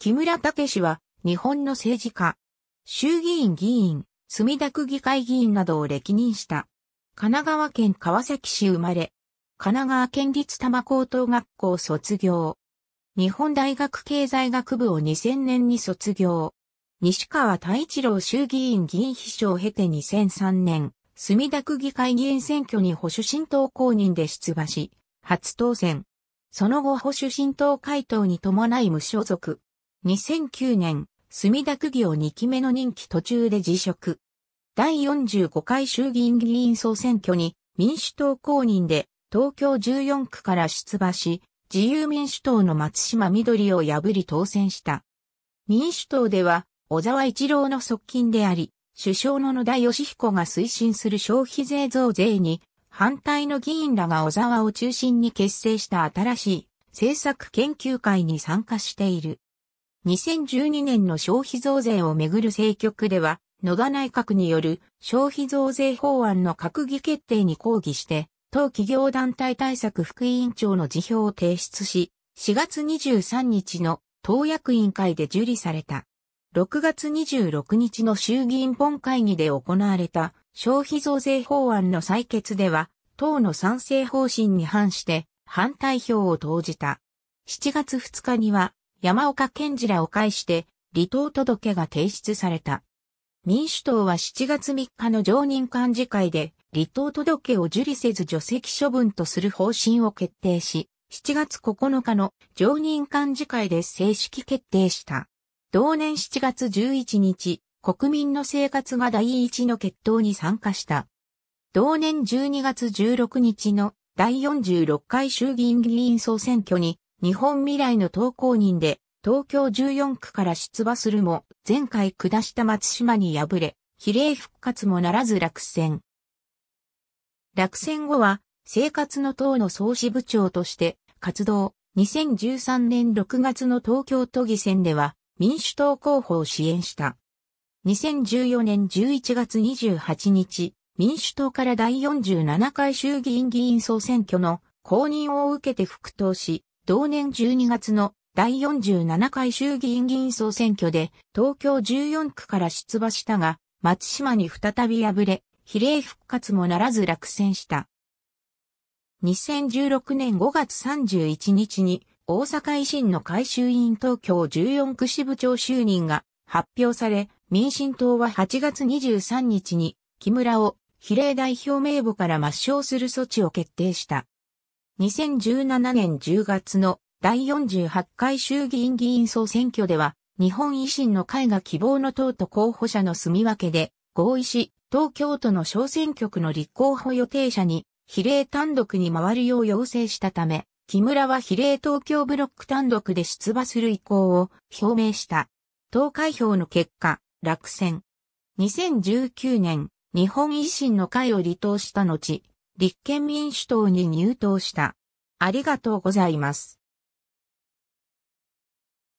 木村武氏は、日本の政治家、衆議院議員、墨田区議会議員などを歴任した。神奈川県川崎市生まれ、神奈川県立多摩高等学校卒業。日本大学経済学部を2000年に卒業。西川太一郎衆議院議員秘書を経て2003年、墨田区議会議員選挙に保守新党公認で出馬し、初当選。その後保守新党回答に伴い無所属。2009年、墨田区議を2期目の任期途中で辞職。第45回衆議院議員総選挙に民主党公認で東京14区から出馬し、自由民主党の松島緑を破り当選した。民主党では小沢一郎の側近であり、首相の野田義彦が推進する消費税増税に反対の議員らが小沢を中心に結成した新しい政策研究会に参加している。2012年の消費増税をめぐる政局では、野田内閣による消費増税法案の閣議決定に抗議して、当企業団体対策副委員長の辞表を提出し、4月23日の党役員会で受理された。6月26日の衆議院本会議で行われた消費増税法案の採決では、党の賛成方針に反して反対票を投じた。7月2日には山岡健次らを介して離党届が提出された。民主党は7月3日の常任幹事会で離党届を受理せず除籍処分とする方針を決定し、7月9日の常任幹事会で正式決定した。同年7月11日、国民の生活が第一の決闘に参加した。同年12月16日の第46回衆議院議員総選挙に日本未来の投稿人で、東京14区から出馬するも、前回下した松島に敗れ、比例復活もならず落選。落選後は、生活の党の総支部長として活動、2013年6月の東京都議選では、民主党候補を支援した。2014年11月28日、民主党から第47回衆議院議員総選挙の公認を受けて復党し、同年12月の第47回衆議院議員総選挙で東京14区から出馬したが、松島に再び敗れ、比例復活もならず落選した。2016年5月31日に大阪維新の改修委員東京14区支部長就任が発表され、民進党は8月23日に木村を比例代表名簿から抹消する措置を決定した。2017年10月の第48回衆議院議員総選挙では、日本維新の会が希望の党と候補者の住み分けで合意し、東京都の小選挙区の立候補予定者に比例単独に回るよう要請したため、木村は比例東京ブロック単独で出馬する意向を表明した。投開票の結果、落選。2019年、日本維新の会を離党した後、立憲民主党に入党した。ありがとうございます。